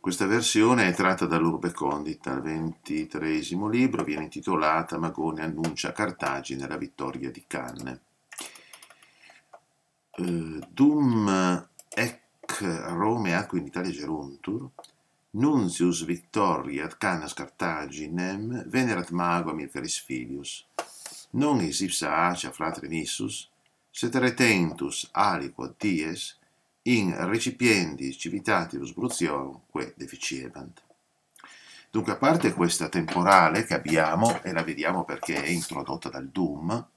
Questa versione è tratta dall'Urbe Condita, il ventitresimo libro, viene intitolata Magone annuncia a Cartagine la vittoria di Canne. Uh, eh, dum ec Rome aqua in Italia geruntur, nunzius victoria Cannas Cartaginem venerat mago Mirferis filius, non ex ipsa acia fratre missus, retentus aliquot dies in recipienti recipiendi lo bruziorum que deficiebant. Dunque, a parte questa temporale che abbiamo, e la vediamo perché è introdotta dal DUM,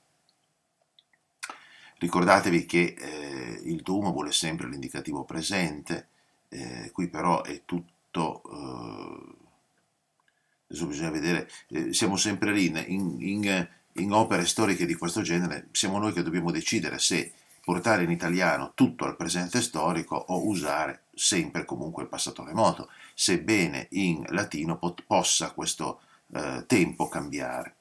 ricordatevi che eh, il DUM vuole sempre l'indicativo presente, eh, qui però è tutto... Eh, adesso bisogna vedere, eh, siamo sempre lì, in, in, in opere storiche di questo genere, siamo noi che dobbiamo decidere se portare in italiano tutto al presente storico o usare sempre comunque il passato remoto, sebbene in latino possa questo eh, tempo cambiare.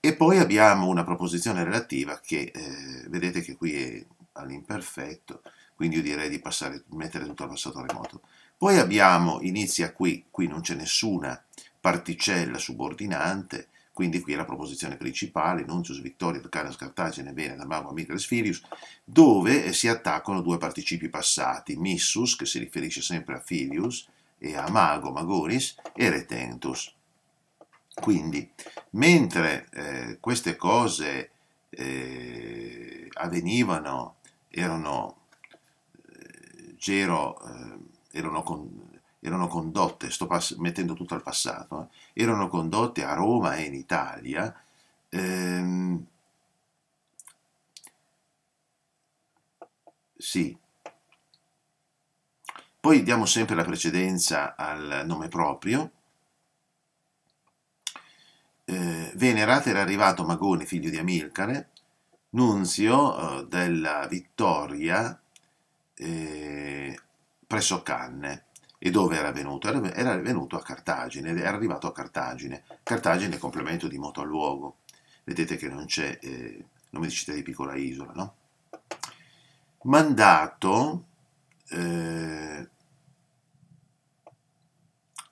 E poi abbiamo una proposizione relativa che eh, vedete che qui è all'imperfetto, quindi io direi di passare, mettere tutto al passato remoto. Poi abbiamo, inizia qui, qui non c'è nessuna particella subordinante, quindi qui è la proposizione principale, nuncius victoria caras Cartagine bene da mago amicres filius, dove eh, si attaccano due participi passati, missus, che si riferisce sempre a filius, e a mago, Magoris, e retentus. Quindi, mentre eh, queste cose eh, avvenivano, erano, eh, gero, eh, erano con, erano condotte, sto mettendo tutto al passato, eh, erano condotte a Roma e in Italia ehm, sì. Poi diamo sempre la precedenza al nome proprio. Eh, venerate era arrivato Magone, figlio di Amilcare, nunzio eh, della vittoria eh, presso Canne. E dove era venuto? Era, venuto a Cartagine, era arrivato a Cartagine. Cartagine è complemento di moto a luogo. Vedete che non c'è eh, nome di città di piccola isola, no? Mandato eh,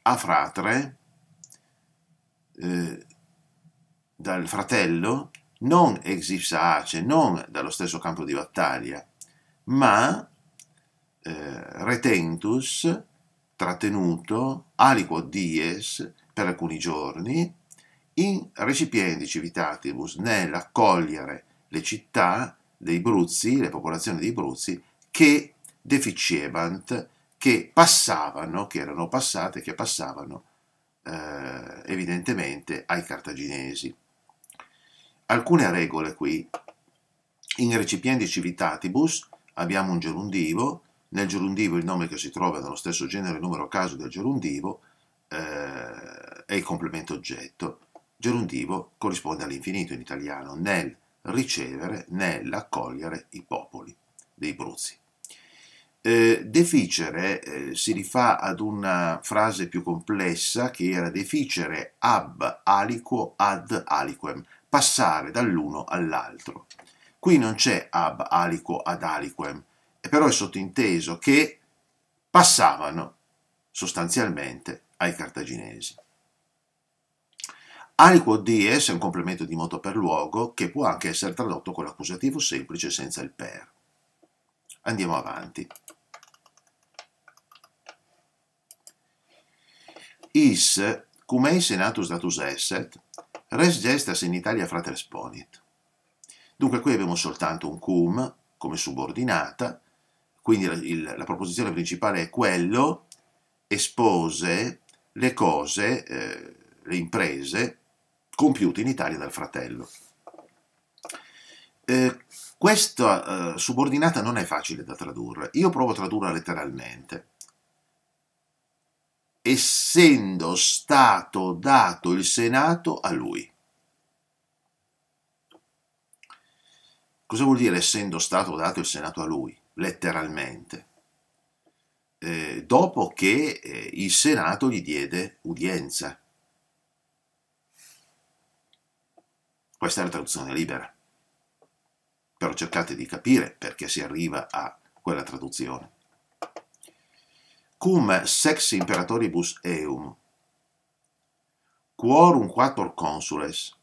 a fratre eh, dal fratello non ex ipsa non dallo stesso campo di battaglia, ma eh, retentus trattenuto aliquo dies per alcuni giorni in recipienti civitatibus nell'accogliere le città dei Bruzzi, le popolazioni dei Bruzzi, che deficiebant, che passavano, che erano passate, che passavano eh, evidentemente ai cartaginesi. Alcune regole qui. In recipienti civitatibus abbiamo un gerundivo nel gerundivo il nome che si trova nello stesso genere numero caso del gerundivo eh, è il complemento oggetto. Gerundivo corrisponde all'infinito in italiano, nel ricevere, nell'accogliere i popoli dei Bruzzi. Eh, deficere eh, si rifà ad una frase più complessa che era deficere ab aliquo ad aliquem, passare dall'uno all'altro. Qui non c'è ab aliquo ad aliquem, però è sottinteso che passavano sostanzialmente ai cartaginesi. Aliquo dies è un complemento di moto per luogo che può anche essere tradotto con l'accusativo semplice senza il per. Andiamo avanti. Is cum ei senatus datus esset, res gestas in Italia frater ponit. Dunque qui abbiamo soltanto un cum come subordinata quindi la, il, la proposizione principale è quello, espose le cose, eh, le imprese compiute in Italia dal fratello. Eh, questa eh, subordinata non è facile da tradurre, io provo a tradurla letteralmente. Essendo stato dato il Senato a lui. Cosa vuol dire essendo stato dato il Senato a lui? letteralmente, eh, dopo che eh, il Senato gli diede udienza. Questa è la traduzione libera. Però cercate di capire perché si arriva a quella traduzione. Cum sex imperatoribus eum, quorum quattor consules,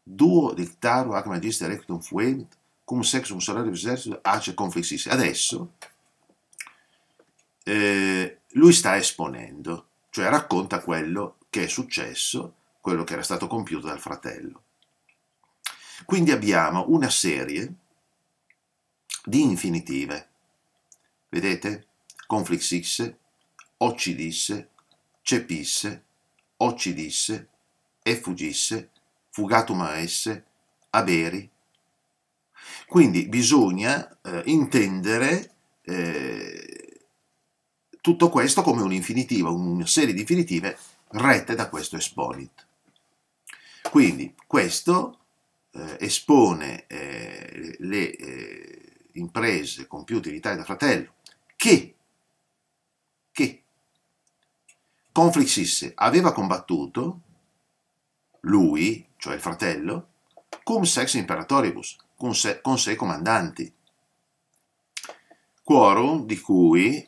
duo dictaro ac magister rectum fuent, cum sorelle versus ace conflississe. Adesso eh, lui sta esponendo, cioè racconta quello che è successo, quello che era stato compiuto dal fratello. Quindi abbiamo una serie di infinitive. Vedete? Conflixisse, occidisse, cepisse, occidisse, effugisse, fugatum esse, aberi, quindi bisogna eh, intendere eh, tutto questo come un'infinitiva, una serie di infinitive rette da questo esponit. Quindi questo eh, espone eh, le eh, imprese compiute in Italia da fratello che, che Conflixisse aveva combattuto, lui, cioè il fratello, cum sex imperatoribus, con sé, con sé comandanti. Quorum di cui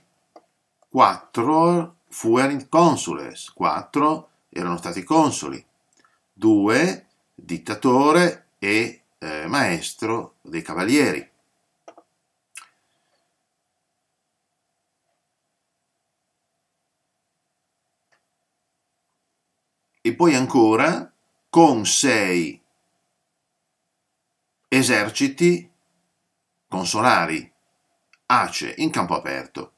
quattro fuerin consules, quattro erano stati consoli, due dittatore e eh, maestro dei cavalieri. E poi ancora con sei eserciti consolari, ace in campo aperto.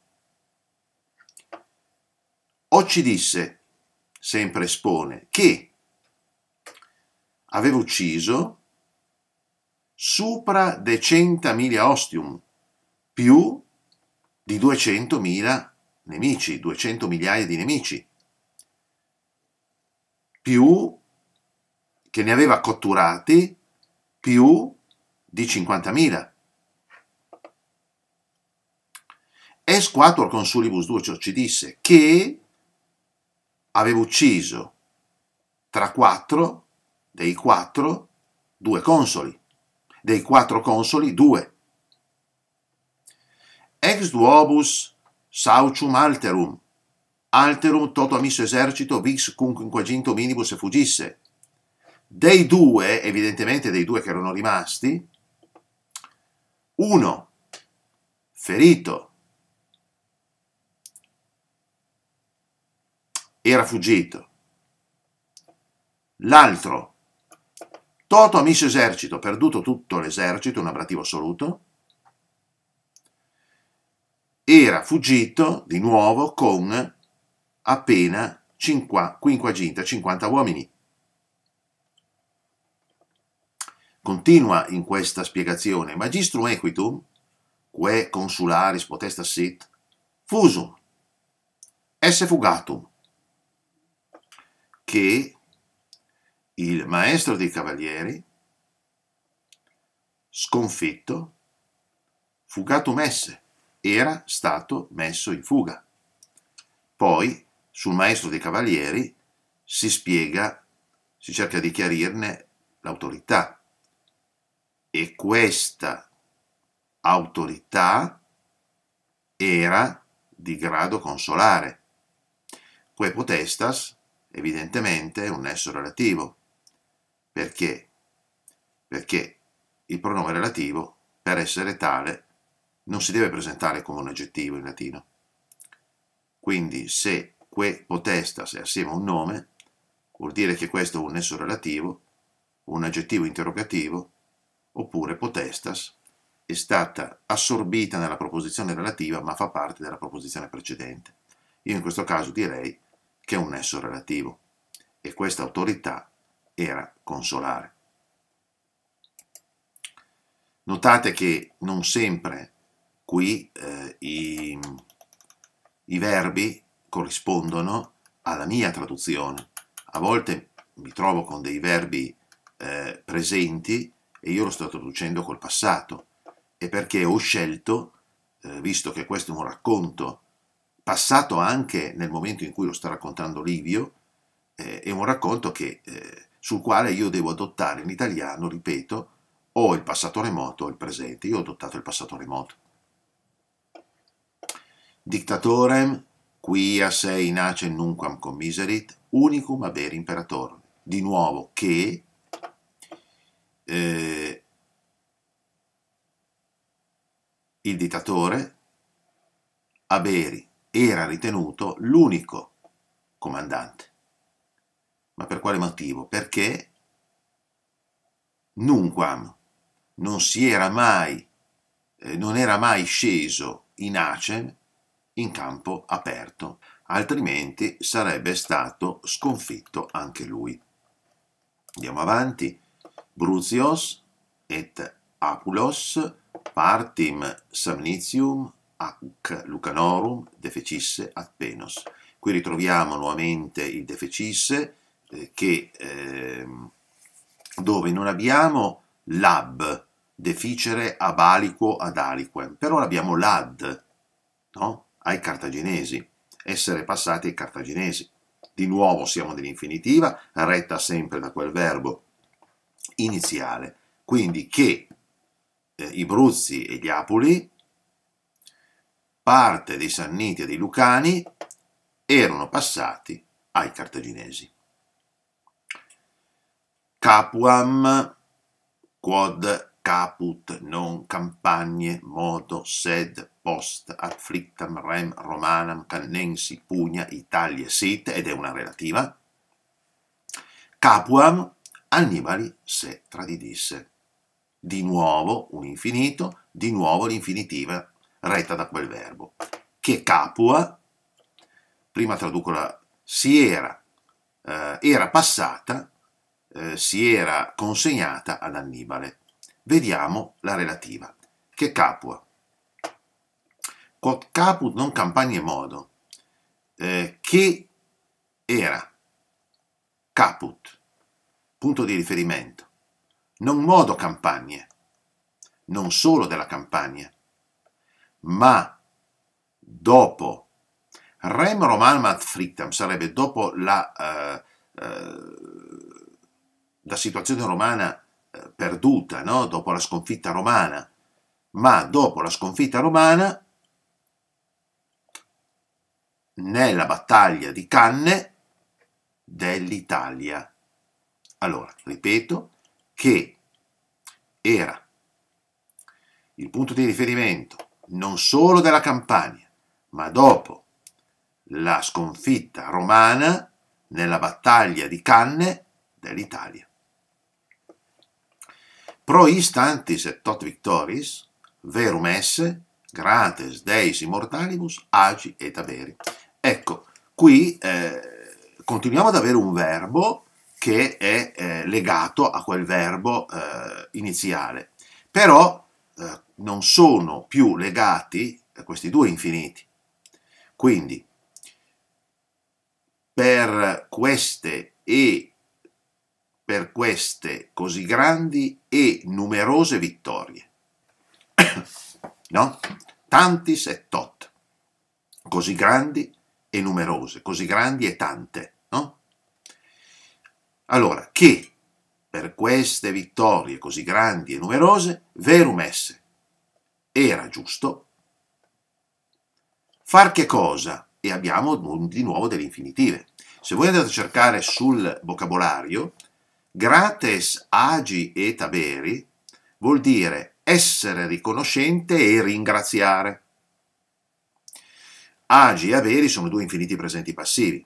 O ci disse, sempre espone, che aveva ucciso supra decentamila ostium, più di 200.000 nemici, 200 migliaia di nemici, più che ne aveva catturati più di 50.000. Es quator consulibus ducio ci disse che aveva ucciso tra quattro dei quattro due consoli, dei quattro consoli due. Ex duobus saucium alterum, alterum toto amisso esercito vix quinquaginto minibus e fugisse. Dei due, evidentemente dei due che erano rimasti, uno, ferito, era fuggito. L'altro, Toto amici esercito, perduto tutto l'esercito, un abrativo assoluto, era fuggito di nuovo con appena 50, quinquaginta, 50 uomini. Continua in questa spiegazione. Magistrum equitum, que consularis potestas sit, fusum, esse fugatum, che il maestro dei cavalieri, sconfitto, fugatum esse, era stato messo in fuga. Poi, sul maestro dei cavalieri, si spiega, si cerca di chiarirne l'autorità e questa autorità era di grado consolare. Que potestas, evidentemente, è un nesso relativo. Perché? Perché il pronome relativo, per essere tale, non si deve presentare come un aggettivo in latino. Quindi se que potestas è assieme a un nome, vuol dire che questo è un nesso relativo, un aggettivo interrogativo oppure potestas, è stata assorbita nella proposizione relativa ma fa parte della proposizione precedente. Io in questo caso direi che è un nesso relativo e questa autorità era consolare. Notate che non sempre qui eh, i, i verbi corrispondono alla mia traduzione. A volte mi trovo con dei verbi eh, presenti e io lo sto traducendo col passato, e perché ho scelto, eh, visto che questo è un racconto passato anche nel momento in cui lo sta raccontando Livio, eh, è un racconto che, eh, sul quale io devo adottare in italiano, ripeto, o il passato remoto o il presente. Io ho adottato il passato remoto. Dictatorem, quia sei nace nunquam commiserit, unicum avere imperatore. Di nuovo, che eh, il dittatore Aberi era ritenuto l'unico comandante. Ma per quale motivo? Perché nunquam non si era mai, eh, non era mai sceso in Acen in campo aperto, altrimenti sarebbe stato sconfitto anche lui. Andiamo avanti. Bruzios et Apulos partim Samnitium ac Lucanorum defecisse ad Penos. Qui ritroviamo nuovamente il defecisse eh, che, eh, dove non abbiamo lab, deficere ab aliquo ad aliquem, però abbiamo lad, no? ai cartaginesi, essere passati ai cartaginesi. Di nuovo siamo nell'infinitiva, retta sempre da quel verbo iniziale, quindi che eh, i Bruzzi e gli Apuli, parte dei Sanniti e dei Lucani, erano passati ai cartaginesi. Capuam quod caput non campagne modo sed post afflictam rem romanam cannensi pugna Italia sit ed è una relativa. Capuam Annibali se tradidisse. Di nuovo un infinito, di nuovo l'infinitiva retta da quel verbo. Che capua, prima traduco la si era, eh, era passata, eh, si era consegnata ad Annibale. Vediamo la relativa. Che capua. Quod caput non campagne modo. Eh, che era caput punto di riferimento. Non modo campagne, non solo della campagna, ma dopo Rem Roman Frittam sarebbe dopo la, uh, uh, la situazione romana eh, perduta, no? dopo la sconfitta romana, ma dopo la sconfitta romana, nella battaglia di Canne dell'Italia. Allora, ripeto che era il punto di riferimento non solo della Campania, ma dopo la sconfitta romana nella battaglia di Canne dell'Italia. Pro instantis et tot victoris, verum esse, grates deis immortalibus, agi et averi. Ecco, qui eh, continuiamo ad avere un verbo che è eh, legato a quel verbo eh, iniziale. Però eh, non sono più legati eh, questi due infiniti. Quindi per queste e per queste così grandi e numerose vittorie. no? Tantis e tot. Così grandi e numerose, così grandi e tante. Allora, che per queste vittorie così grandi e numerose, verum esse, era giusto far che cosa? E abbiamo di nuovo delle infinitive. Se voi andate a cercare sul vocabolario, grates agi e taberi vuol dire essere riconoscente e ringraziare. Agi e averi sono due infiniti presenti passivi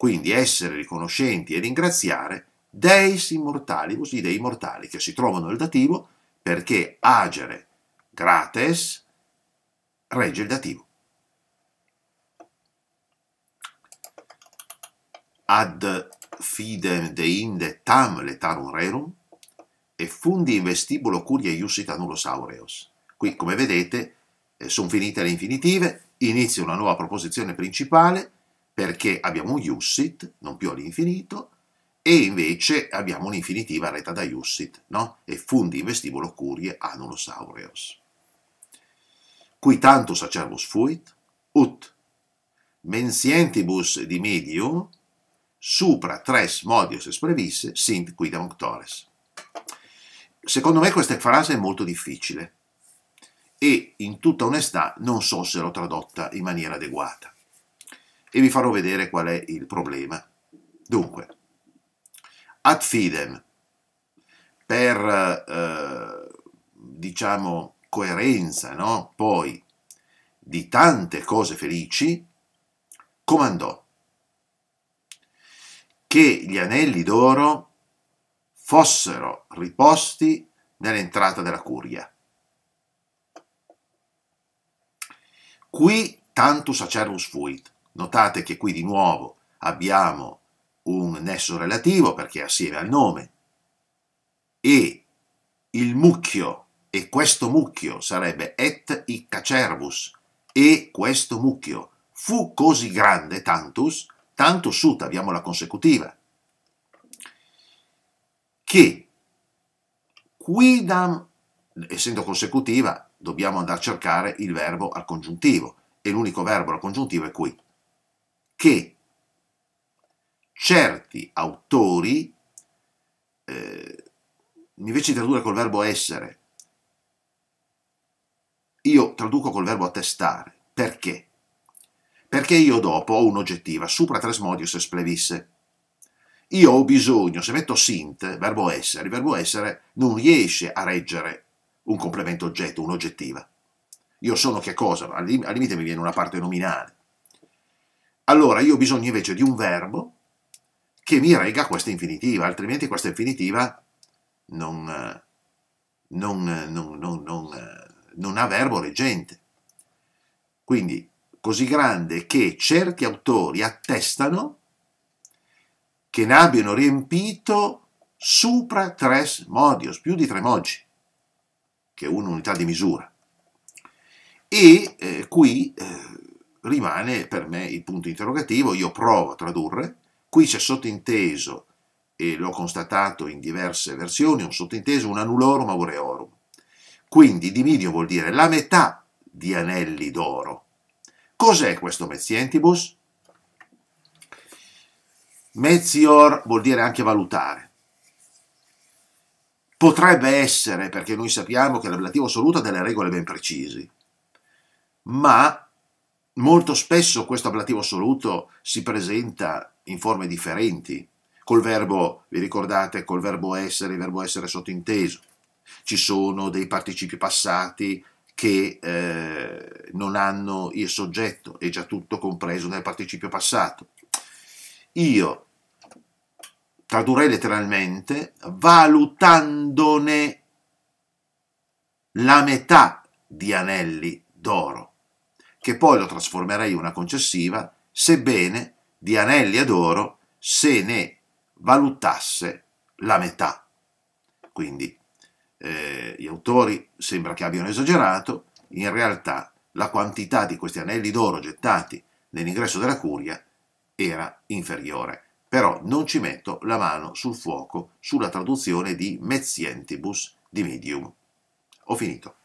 quindi essere riconoscenti e ringraziare deis immortalibus, i dei mortali che si trovano nel dativo, perché agere grates regge il dativo. Ad fidem deinde tam letarum rerum e fundi investibulo curia iussit annulos aureos. Qui, come vedete, eh, sono finite le infinitive, inizia una nuova proposizione principale, perché abbiamo Ussit, non più all'infinito, e invece abbiamo un'infinitiva retta da Ussit, no? E fundi in vestibolo curie annulus aureos. Qui tanto sacervus fuit, ut mensientibus di medium, supra tres modios esprevisse, sint quidam octores. Secondo me questa frase è molto difficile e in tutta onestà non so se l'ho tradotta in maniera adeguata e vi farò vedere qual è il problema. Dunque, ad fidem, per eh, diciamo coerenza, no? Poi di tante cose felici, comandò che gli anelli d'oro fossero riposti nell'entrata della curia. Qui tantus acerus fuit. Notate che qui di nuovo abbiamo un nesso relativo perché è assieme al nome e il mucchio e questo mucchio sarebbe et cervus e questo mucchio fu così grande tantus tanto sut abbiamo la consecutiva che quidam essendo consecutiva dobbiamo andare a cercare il verbo al congiuntivo e l'unico verbo al congiuntivo è qui che certi autori, eh, invece di tradurre col verbo essere, io traduco col verbo attestare. Perché? Perché io dopo ho un'oggettiva, supra tres modius es plevisse. Io ho bisogno, se metto sint, verbo essere, il verbo essere non riesce a reggere un complemento oggetto, un'oggettiva. Io sono che cosa? Al limite mi viene una parte nominale allora io ho bisogno invece di un verbo che mi regga questa infinitiva, altrimenti questa infinitiva non, non, non, non ha verbo reggente. Quindi così grande che certi autori attestano che ne abbiano riempito supra tres modios, più di tre modi, che è un'unità di misura. E eh, qui eh, rimane per me il punto interrogativo, io provo a tradurre, qui c'è sottinteso, e l'ho constatato in diverse versioni, un sottinteso, un annulorum aureorum. Quindi dimidio vuol dire la metà di anelli d'oro. Cos'è questo mezientibus? Mezior vuol dire anche valutare. Potrebbe essere, perché noi sappiamo che è l'ablativo assoluto ha delle regole ben precise, ma Molto spesso questo ablativo assoluto si presenta in forme differenti, col verbo, vi ricordate, col verbo essere, il verbo essere sottinteso. Ci sono dei participi passati che eh, non hanno il soggetto, è già tutto compreso nel participio passato. Io tradurrei letteralmente valutandone la metà di anelli d'oro che poi lo trasformerei in una concessiva, sebbene di anelli ad oro se ne valutasse la metà. Quindi eh, gli autori sembra che abbiano esagerato, in realtà la quantità di questi anelli d'oro gettati nell'ingresso della curia era inferiore. Però non ci metto la mano sul fuoco sulla traduzione di Mezientibus di Medium. Ho finito.